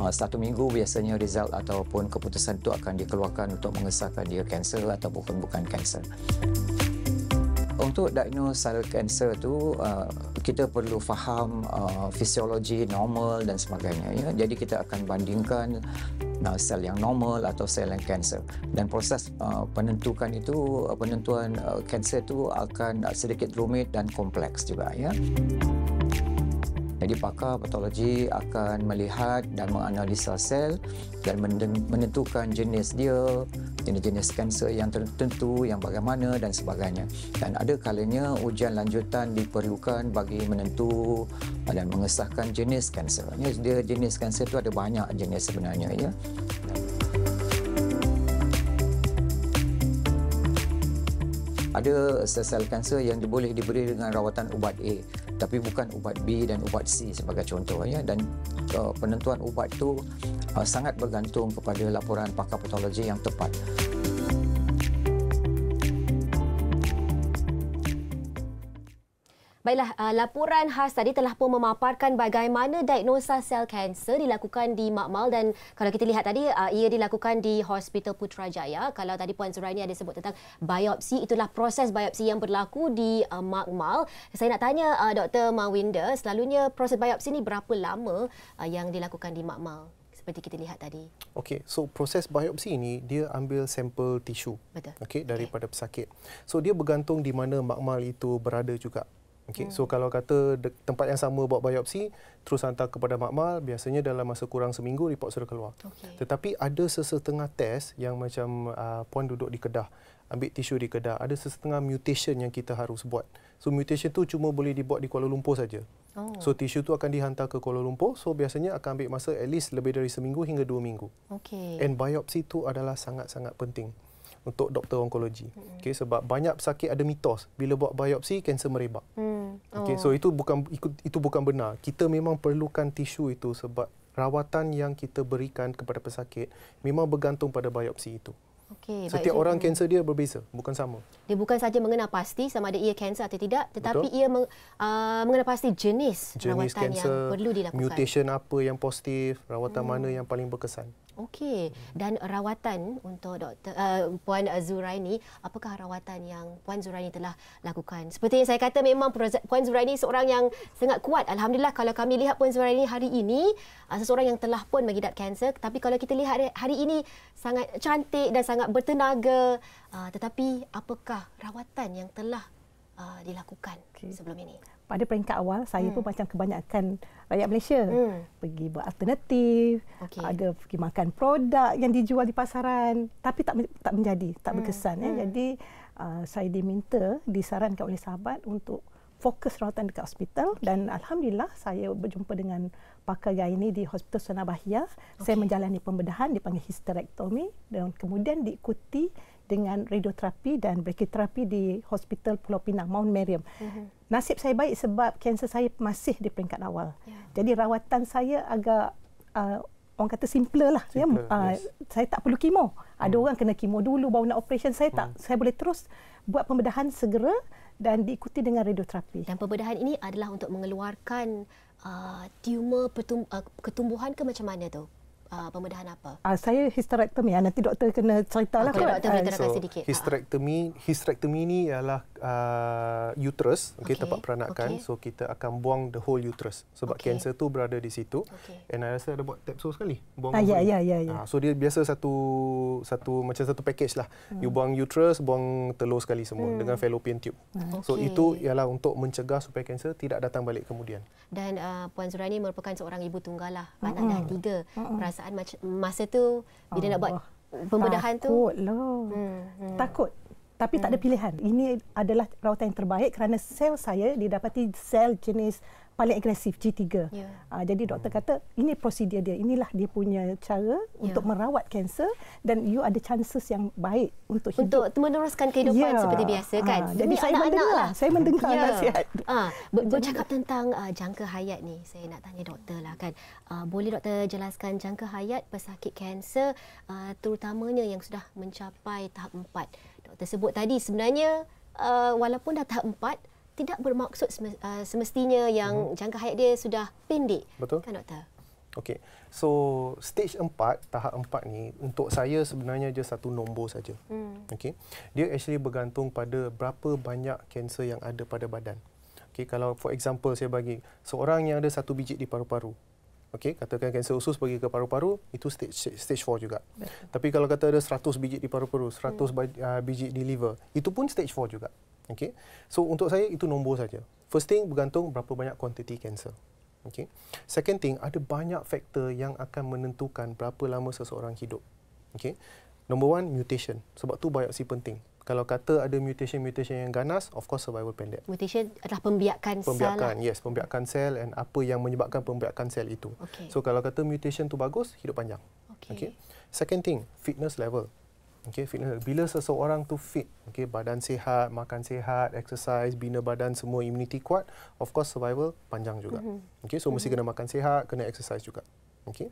uh, satu minggu biasanya result ataupun keputusan itu akan dikeluarkan untuk mengesahkan dia kanser ataupun bukan kanser untuk diagnose sel kanser tu uh, kita perlu faham uh, fisiologi normal dan sebagainya ya. Jadi kita akan bandingkan uh, sel yang normal atau sel yang kanser. Dan proses penentukan itu penentuan kanser tu akan sedikit rumit dan kompleks juga ya. Jadi pakar patologi akan melihat dan menganalisa sel dan menentukan jenis dia, jenis-jenis kanser yang tertentu, yang bagaimana dan sebagainya. Dan ada kalanya ujian lanjutan diperlukan bagi menentu dan mengesahkan jenis kanser. Dia jenis kanser itu ada banyak jenis sebenarnya. Ya. Ada sel-sel kanser yang boleh diberi dengan rawatan ubat A tapi bukan ubat B dan ubat C sebagai contoh ya dan uh, penentuan ubat itu uh, sangat bergantung kepada laporan pakar patologi yang tepat. Baiklah, uh, laporan khas tadi telah pun memaparkan bagaimana diagnosa sel kanser dilakukan di Makmal dan kalau kita lihat tadi, uh, ia dilakukan di Hospital Putrajaya. Kalau tadi Puan Suraini ada sebut tentang biopsi, itulah proses biopsi yang berlaku di uh, Makmal. Saya nak tanya uh, Dr. Mawinda, selalunya proses biopsi ini berapa lama uh, yang dilakukan di Makmal? seperti kita lihat tadi. Okey, so proses biopsi ini dia ambil sampel tisu. Betul. Okey, daripada okay. pesakit. So dia bergantung di mana makmal itu berada juga. Okay. Hmm. So kalau kata tempat yang sama buat biopsi, terus hantar kepada makmal, biasanya dalam masa kurang seminggu report sudah keluar. Okay. Tetapi ada sesetengah test yang macam uh, puan duduk di kedah, ambil tisu di kedah, ada sesetengah mutation yang kita harus buat. So mutation tu cuma boleh dibuat di Kuala Lumpur saja. Oh. So tisu tu akan dihantar ke Kuala Lumpur. So biasanya akan ambil masa at least lebih dari seminggu hingga dua minggu. Okay. And biopsi tu adalah sangat-sangat penting untuk doktor onkologi. Okey sebab banyak pesakit ada mitos bila buat biopsi kanser merebak. Hmm. Oh. Okey so itu bukan ikut itu bukan benar. Kita memang perlukan tisu itu sebab rawatan yang kita berikan kepada pesakit memang bergantung pada biopsi itu. Okay. Setiap baik orang kanser dia berbeza, bukan sama. Dia bukan saja mengenal pasti sama ada ia kanser atau tidak, tetapi Betul. ia meng, uh, mengenal pasti jenis, jenis rawatan cancer, yang perlu dilakukan. Mutation apa yang positif, rawatan hmm. mana yang paling berkesan. Okey. Dan rawatan untuk doktor uh, puan Zuraini, apakah rawatan yang puan Zuraini telah lakukan? Seperti yang saya kata memang puan Zuraini seorang yang sangat kuat. Alhamdulillah kalau kami lihat puan Zuraini hari ini uh, seseorang yang telah pun mengidap kanser, tapi kalau kita lihat hari ini sangat cantik dan sangat bertenaga. Uh, tetapi apakah rawatan yang telah uh, dilakukan okay. sebelum ini? pada peringkat awal saya hmm. pun macam kebanyakan rakyat Malaysia hmm. pergi buat alternatif okay. ada pergi makan produk yang dijual di pasaran tapi tak tak menjadi tak hmm. berkesan eh. hmm. ya jadi uh, saya diminta disarankan oleh sahabat untuk fokus rawatan dekat hospital okay. dan alhamdulillah saya berjumpa dengan pakar gynae di Hospital Sunan Bahia okay. saya menjalani pembedahan dipanggil hysterectomy dan kemudian diikuti dengan radioterapi dan brachioterapi di Hospital Pulau Pinang, Mount Meriam. Mm-hmm. Nasib saya baik sebab kanser saya masih di peringkat awal. Yeah. Jadi rawatan saya agak uh, orang kata simple lah. Ya. Simpler, ya? uh, yes. Saya tak perlu kemo. Mm. Ada hmm. orang kena kemo dulu baru nak operasi. Saya tak. Hmm. Saya boleh terus buat pembedahan segera dan diikuti dengan radioterapi. Dan pembedahan ini adalah untuk mengeluarkan uh, tumor uh, ketumbuhan ke macam mana tu? uh, pembedahan apa? Uh, saya hysterectomy. Ya. Ah, nanti doktor kena cerita lah. Okay, kot. doktor boleh ah. terangkan so, sedikit. Hysterectomy, hysterectomy ni ialah uh, uterus, okay, okay. tempat peranakan. Okay. So, kita akan buang the whole uterus. Sebab okay. cancer tu berada di situ. Okay. And I rasa ada buat tepsol sekali. Buang ah, yeah, yeah, yeah. ya. Uh, so, dia biasa satu satu macam satu package lah. Hmm. You buang uterus, buang telur sekali semua hmm. dengan fallopian tube. Hmm. So, itu ialah untuk mencegah supaya kanser tidak datang balik kemudian. Dan uh, Puan Zura ini merupakan seorang ibu tunggal lah. Hmm. Anak hmm. dah tiga. Hmm. Rasa perasaan macam masa tu bila oh, nak buat pembedahan takut tu takutlah hmm, hmm. takut tapi hmm. tak ada hmm. pilihan ini adalah rawatan yang terbaik kerana sel saya didapati sel jenis paling agresif G3. Yeah. Ya. Uh, jadi doktor kata ini prosedur dia, inilah dia punya cara yeah. untuk ya. merawat kanser dan you ada chances yang baik untuk hidup. Untuk meneruskan kehidupan yeah. seperti biasa kan. Ah, jadi saya anak lah. saya mendengar yeah. nasihat. Uh, ah, bercakap tentang uh, jangka hayat ni, saya nak tanya doktor lah kan. Uh, boleh doktor jelaskan jangka hayat pesakit kanser uh, terutamanya yang sudah mencapai tahap 4. Doktor sebut tadi sebenarnya uh, walaupun dah tahap 4 tidak bermaksud uh, semestinya yang uh-huh. jangka hayat dia sudah pendek. Betul. Kan doktor? Okey. So stage 4, tahap 4 ni untuk saya sebenarnya dia satu nombor saja. Hmm. Okey. Dia actually bergantung pada berapa banyak kanser yang ada pada badan. Okey, kalau for example saya bagi seorang yang ada satu biji di paru-paru. Okey, katakan kanser usus bagi ke paru-paru, itu stage stage 4 juga. Betul. Tapi kalau kata ada 100 biji di paru-paru, 100 hmm. Uh, biji di liver, itu pun stage 4 juga. Okay. So untuk saya itu nombor saja. First thing bergantung berapa banyak quantity cancer. Okay. Second thing ada banyak faktor yang akan menentukan berapa lama seseorang hidup. Okay. Number one mutation. Sebab tu si penting. Kalau kata ada mutation-mutation yang ganas, of course survival pendek. Mutation adalah pembiakan, pembiakan sel. Lah. Pembiakan, yes. Pembiakan sel and apa yang menyebabkan pembiakan sel itu. Okay. So kalau kata mutation tu bagus, hidup panjang. Okay. okay. Second thing, fitness level okay fitness bila seseorang tu fit okay badan sihat makan sihat exercise bina badan semua immunity kuat of course survival panjang juga mm-hmm. okay so mm-hmm. mesti kena makan sihat kena exercise juga okay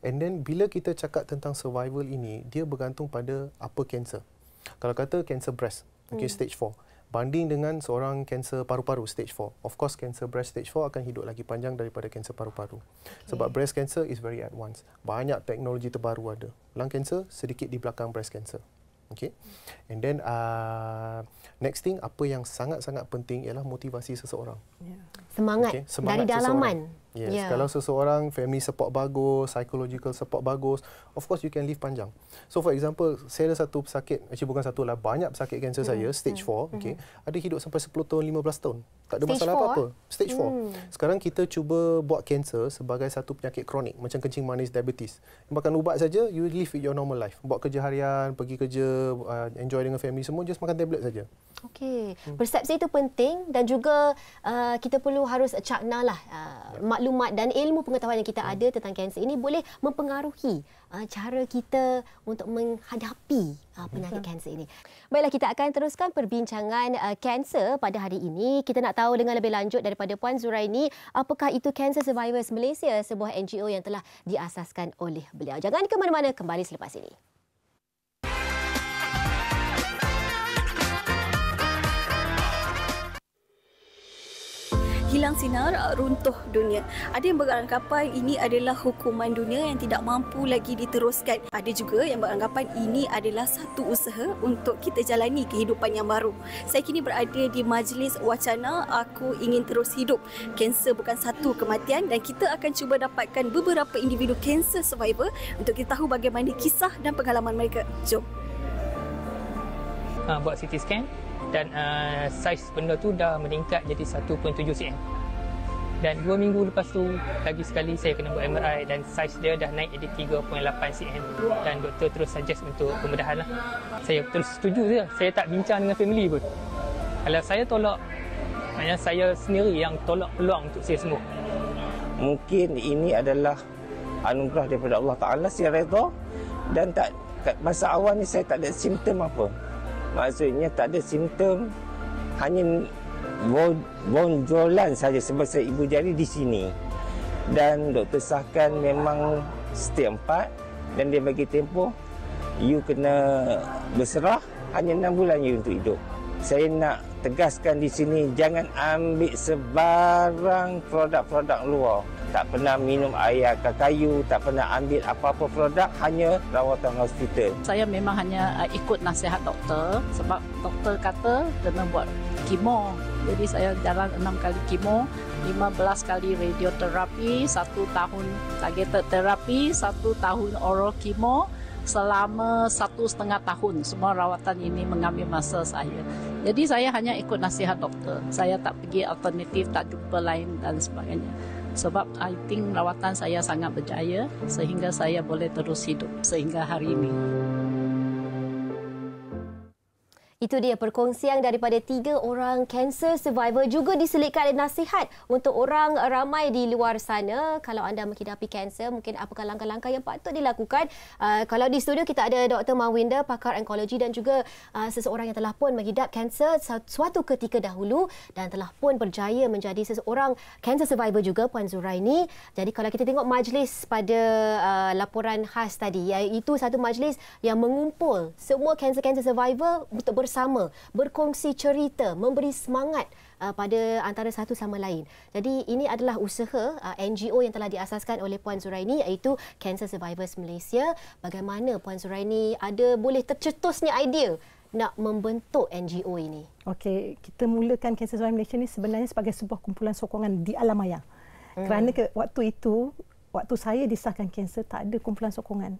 and then bila kita cakap tentang survival ini dia bergantung pada apa cancer kalau kata cancer breast okay mm. stage banding dengan seorang kanser paru-paru stage 4. Of course, kanser breast stage 4 akan hidup lagi panjang daripada kanser paru-paru. Okay. Sebab breast cancer is very advanced. Banyak teknologi terbaru ada. Lung cancer sedikit di belakang breast cancer. Okay. Hmm. And then, uh, next thing, apa yang sangat-sangat penting ialah motivasi seseorang. Yeah. Semangat, okay. Semangat dari dalaman. Yes. Yeah. Kalau seseorang family support bagus, psychological support bagus, of course you can live panjang. So for example, saya ada satu pesakit, actually bukan satu lah, banyak pesakit kanser mm. saya, mm-hmm. stage 4, mm. Mm-hmm. okay. ada hidup sampai 10 tahun, 15 tahun. Tak ada stage masalah apa-apa. Eh? Stage 4. Mm. Sekarang kita cuba buat kanser sebagai satu penyakit kronik, macam kencing manis, diabetes. Makan ubat saja, you live with your normal life. Buat kerja harian, pergi kerja, uh, enjoy dengan family semua, just makan tablet saja. Okay. Mm. Persepsi itu penting dan juga uh, kita perlu harus cakna lah, uh, yeah. maklum maklumat dan ilmu pengetahuan yang kita hmm. ada tentang kanser ini boleh mempengaruhi uh, cara kita untuk menghadapi uh, penyakit hmm. kanser ini. Baiklah kita akan teruskan perbincangan uh, kanser pada hari ini. Kita nak tahu dengan lebih lanjut daripada Puan Zuraini apakah itu Cancer Survivors Malaysia sebuah NGO yang telah diasaskan oleh beliau. Jangan ke mana-mana kembali selepas ini. hilang sinar uh, runtuh dunia. Ada yang beranggapan ini adalah hukuman dunia yang tidak mampu lagi diteruskan. Ada juga yang beranggapan ini adalah satu usaha untuk kita jalani kehidupan yang baru. Saya kini berada di majlis wacana aku ingin terus hidup. Kanser bukan satu kematian dan kita akan cuba dapatkan beberapa individu kanser survivor untuk kita tahu bagaimana kisah dan pengalaman mereka. Jom. Ha, buat CT scan dan uh, saiz benda tu dah meningkat jadi 1.7 cm dan 2 minggu lepas tu lagi sekali saya kena buat MRI dan saiz dia dah naik jadi 3.8 cm dan doktor terus suggest untuk pembedahan lah saya terus setuju je lah. saya tak bincang dengan family pun kalau saya tolak maknanya saya sendiri yang tolak peluang untuk saya sembuh mungkin ini adalah anugerah daripada Allah Ta'ala saya reda dan tak masa awal ni saya tak ada simptom apa maksudnya tak ada simptom hanya bonjolan saja sebesar ibu jari di sini dan doktor sahkan memang setiap empat dan dia bagi tempoh you kena berserah hanya enam bulan you untuk hidup saya nak tegaskan di sini jangan ambil sebarang produk-produk luar tak pernah minum air akar kayu, tak pernah ambil apa-apa produk, hanya rawatan hospital. Saya memang hanya uh, ikut nasihat doktor sebab doktor kata kena buat kemo. Jadi saya jalan enam kali kemo, lima belas kali radioterapi, satu tahun targeted terapi, satu tahun oral kemo selama satu setengah tahun semua rawatan ini mengambil masa saya. Jadi saya hanya ikut nasihat doktor. Saya tak pergi alternatif, tak jumpa lain dan sebagainya sebab I think rawatan saya sangat berjaya sehingga saya boleh terus hidup sehingga hari ini. Itu dia perkongsian daripada tiga orang cancer survivor juga diselitkan nasihat untuk orang ramai di luar sana. Kalau anda menghidapi kanser, mungkin apakah langkah-langkah yang patut dilakukan? Uh, kalau di studio kita ada Dr. Mawinda, pakar onkologi dan juga uh, seseorang yang telah pun menghidap kanser suatu ketika dahulu dan telah pun berjaya menjadi seseorang kanser survivor juga Puan Zuraini. Jadi kalau kita tengok majlis pada uh, laporan khas tadi, iaitu satu majlis yang mengumpul semua kanser-kanser survivor untuk bersama bersama, berkongsi cerita, memberi semangat uh, pada antara satu sama lain. Jadi ini adalah usaha uh, NGO yang telah diasaskan oleh Puan Zuraini iaitu Cancer Survivors Malaysia. Bagaimana Puan Zuraini ada boleh tercetusnya idea nak membentuk NGO ini? Okey, kita mulakan Cancer Survivors Malaysia ini sebenarnya sebagai sebuah kumpulan sokongan di alam maya. Hmm. Kerana ke, waktu itu, waktu saya disahkan kanser, tak ada kumpulan sokongan.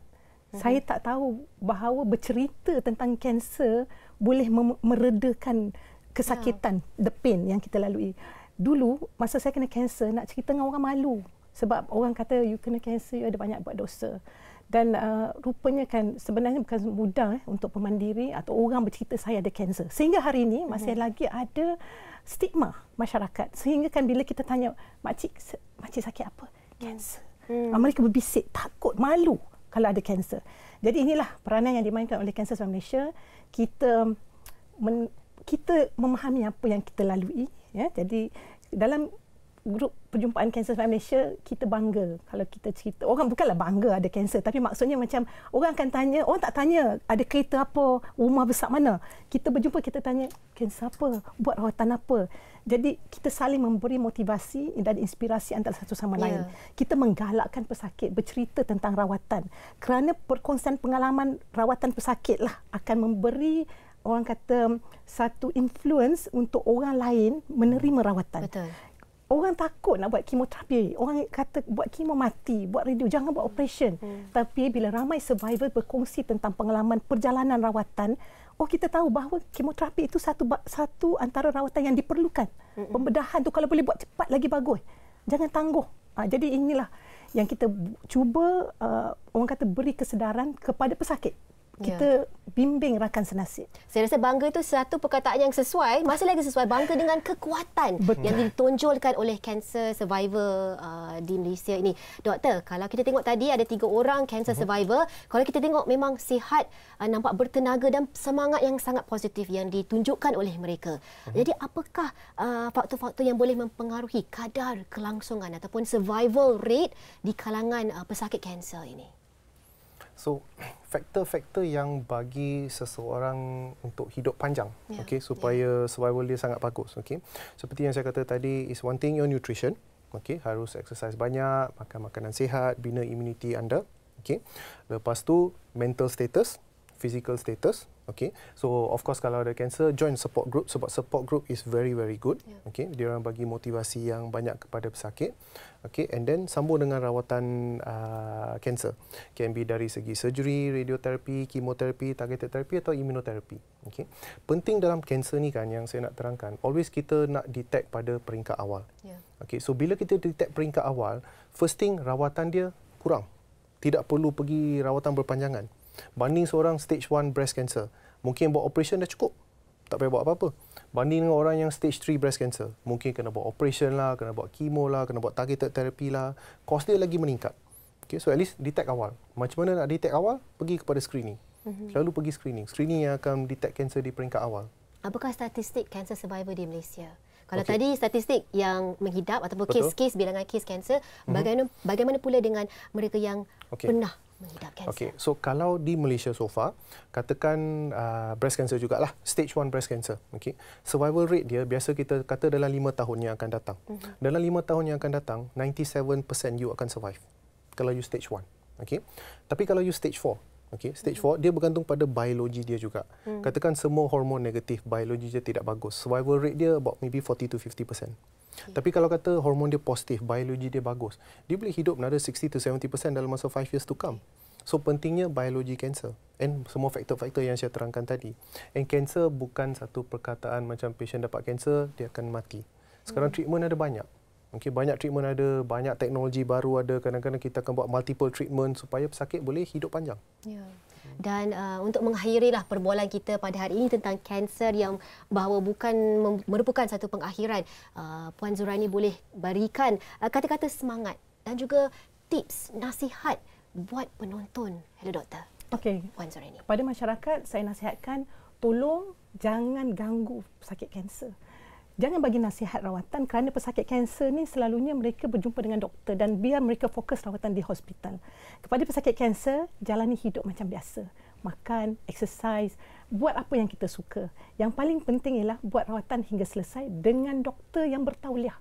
Hmm. Saya tak tahu bahawa bercerita tentang kanser boleh meredakan kesakitan yeah. the pain yang kita lalui dulu masa saya kena kanser nak cerita dengan orang malu sebab orang kata you kena kanser you ada banyak buat dosa dan uh, rupanya kan sebenarnya bukan mudah eh, untuk pemandiri atau orang bercerita saya ada kanser sehingga hari ini ya. masih mm lagi ada stigma masyarakat sehingga kan bila kita tanya makcik makcik sakit apa kanser hmm. mm. Ah, mereka berbisik takut malu kalau ada kanser jadi inilah peranan yang dimainkan oleh Cancer Society Malaysia. Kita men, kita memahami apa yang kita lalui ya. Jadi dalam grup perjumpaan Cancer Survivor Malaysia, kita bangga kalau kita cerita. Orang bukanlah bangga ada kanser, tapi maksudnya macam orang akan tanya, orang tak tanya ada kereta apa, rumah besar mana. Kita berjumpa, kita tanya kanser apa, buat rawatan apa. Jadi kita saling memberi motivasi dan inspirasi antara satu sama lain. Yeah. Kita menggalakkan pesakit bercerita tentang rawatan. Kerana perkongsian pengalaman rawatan pesakit lah akan memberi orang kata satu influence untuk orang lain menerima rawatan. Betul orang takut nak buat kemoterapi. Orang kata buat kemo mati, buat radio, jangan buat operasi. Hmm. hmm. Tapi bila ramai survivor berkongsi tentang pengalaman perjalanan rawatan, oh kita tahu bahawa kemoterapi itu satu satu antara rawatan yang diperlukan. Hmm. Pembedahan tu kalau boleh buat cepat lagi bagus. Jangan tangguh. Ha, jadi inilah yang kita cuba uh, orang kata beri kesedaran kepada pesakit kita yeah. bimbing rakan senasib. Saya rasa bangga itu satu perkataan yang sesuai, masih lagi sesuai bangga dengan kekuatan Betul. yang ditonjolkan oleh cancer survivor uh, di Malaysia ini. Doktor, kalau kita tengok tadi ada tiga orang cancer uh-huh. survivor, kalau kita tengok memang sihat, uh, nampak bertenaga dan semangat yang sangat positif yang ditunjukkan oleh mereka. Uh-huh. Jadi apakah uh, faktor-faktor yang boleh mempengaruhi kadar kelangsungan ataupun survival rate di kalangan uh, pesakit kanser ini? So [clears throat] faktor-faktor yang bagi seseorang untuk hidup panjang, yeah. okay, ya. supaya yeah. survival dia sangat bagus, okay. Seperti yang saya kata tadi, is one thing your nutrition, okay, harus exercise banyak, makan makanan sihat, bina imuniti anda, okay. Lepas tu mental status, physical status. Okay, so of course kalau ada cancer, join support group sebab support group is very very good. Yeah. Okay, dia orang bagi motivasi yang banyak kepada pesakit. Okay, and then sambung dengan rawatan uh, cancer. Can be dari segi surgery, radiotherapy, chemotherapy, targeted therapy atau immunotherapy. Okay, penting dalam cancer ni kan yang saya nak terangkan, always kita nak detect pada peringkat awal. Yeah. Okay, so bila kita detect peringkat awal, first thing rawatan dia kurang. Tidak perlu pergi rawatan berpanjangan. Banding seorang stage 1 breast cancer, mungkin buat operation dah cukup. Tak payah buat apa-apa. Banding dengan orang yang stage 3 breast cancer, mungkin kena buat operation lah, kena buat chemo lah, kena buat targeted therapy lah. Cost dia lagi meningkat. Okay, so at least detect awal. Macam mana nak detect awal? Pergi kepada screening. Mhm. Lalu pergi screening. Screening yang akan detect cancer di peringkat awal. Apakah statistik cancer survivor di Malaysia? Kalau okay. tadi statistik yang menghidap ataupun Betul. kes-kes bilangan kes kanser, mm-hmm. bagaimana bagaimana pula dengan mereka yang okay. pernah Okay, so kalau di Malaysia so far, katakan uh, breast cancer juga lah stage 1 breast cancer. okay. Survival rate dia biasa kita kata dalam 5 tahun yang akan datang. Mm-hmm. Dalam 5 tahun yang akan datang, 97% you akan survive kalau you stage 1. okay. Tapi kalau you stage 4, okay, stage 4 mm-hmm. dia bergantung pada biologi dia juga. mm Katakan semua hormon negatif, biologi dia tidak bagus. Survival rate dia about maybe 40 to 50%. Tapi kalau kata hormon dia positif, biologi dia bagus, dia boleh hidup nada 60 to 70% dalam masa 5 years to come. So pentingnya biologi kanser and semua faktor-faktor yang saya terangkan tadi. And kanser bukan satu perkataan macam patient dapat kanser, dia akan mati. Sekarang hmm. treatment ada banyak. Okay, banyak treatment ada, banyak teknologi baru ada. Kadang-kadang kita akan buat multiple treatment supaya pesakit boleh hidup panjang. Yeah dan uh, untuk lah perbualan kita pada hari ini tentang kanser yang bahawa bukan merupakan satu pengakhiran uh, puan Zurani boleh berikan uh, kata-kata semangat dan juga tips nasihat buat penonton hello doktor okey puan Zurani pada masyarakat saya nasihatkan tolong jangan ganggu sakit kanser jangan bagi nasihat rawatan kerana pesakit kanser ni selalunya mereka berjumpa dengan doktor dan biar mereka fokus rawatan di hospital. Kepada pesakit kanser, jalani hidup macam biasa. Makan, exercise, buat apa yang kita suka. Yang paling penting ialah buat rawatan hingga selesai dengan doktor yang bertauliah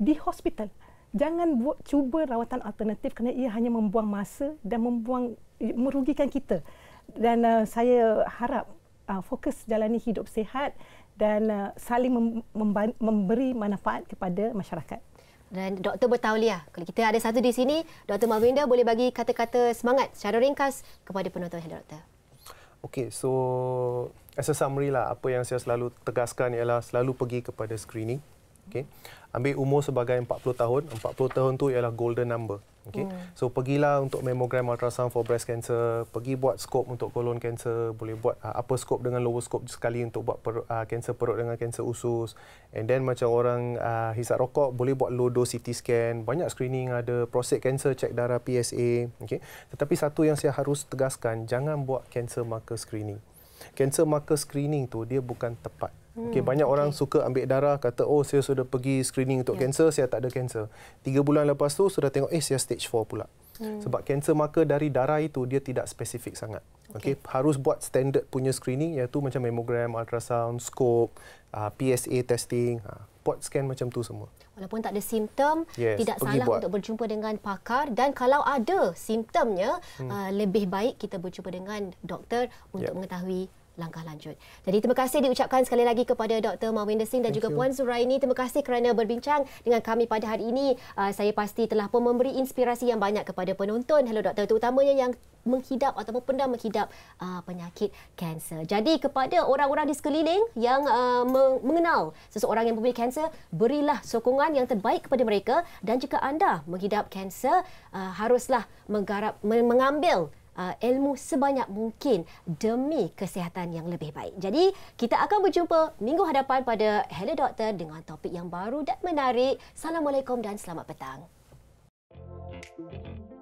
di hospital. Jangan buat, cuba rawatan alternatif kerana ia hanya membuang masa dan membuang merugikan kita. Dan uh, saya harap uh, fokus jalani hidup sehat dan uh, saling mem- memberi manfaat kepada masyarakat. Dan Doktor Bertauliah, kalau kita ada satu di sini, Doktor Malvinda boleh bagi kata-kata semangat secara ringkas kepada penonton yang doktor. Okey, so as a summary lah, apa yang saya selalu tegaskan ialah selalu pergi kepada screening. Okay, ambil umur sebagai 40 tahun 40 tahun tu ialah golden number Okay, hmm. so pergilah untuk mammogram ultrasound for breast cancer pergi buat scope untuk colon cancer boleh buat uh, ah, upper scope dengan lower scope sekali untuk buat per, uh, ah, cancer perut dengan cancer usus and then macam orang uh, hisap rokok boleh buat low dose CT scan banyak screening ada prostate cancer cek darah PSA Okay, tetapi satu yang saya harus tegaskan jangan buat cancer marker screening cancer marker screening tu dia bukan tepat Okay, banyak hmm, orang okay. suka ambil darah, kata, oh saya sudah pergi screening untuk kanser, ya. yeah. saya tak ada kanser. Tiga bulan lepas tu sudah tengok, eh saya stage 4 pula. Hmm. Sebab kanser marker dari darah itu, dia tidak spesifik sangat. Okay. Okay, harus buat standard punya screening, iaitu macam mammogram, ultrasound, scope, uh, ah, PSA testing, uh, buat scan macam tu semua. Walaupun tak ada simptom, yes, tidak salah buat. untuk berjumpa dengan pakar. Dan kalau ada simptomnya, hmm. uh, lebih baik kita berjumpa dengan doktor untuk yep. Ya. mengetahui langkah lanjut. Jadi terima kasih diucapkan sekali lagi kepada Dr. Mawinder Singh dan Thank juga you. Puan Zuraini Terima kasih kerana berbincang dengan kami pada hari ini. Uh, saya pasti telah pun memberi inspirasi yang banyak kepada penonton. Hello Doktor, terutamanya yang menghidap ataupun pendam menghidap uh, penyakit kanser. Jadi kepada orang-orang di sekeliling yang uh, mengenal seseorang yang mempunyai kanser, berilah sokongan yang terbaik kepada mereka dan jika anda menghidap kanser, uh, haruslah menggarap, mengambil uh, ilmu sebanyak mungkin demi kesihatan yang lebih baik. Jadi, kita akan berjumpa minggu hadapan pada Hello Doctor dengan topik yang baru dan menarik. Assalamualaikum dan selamat petang. Thank you.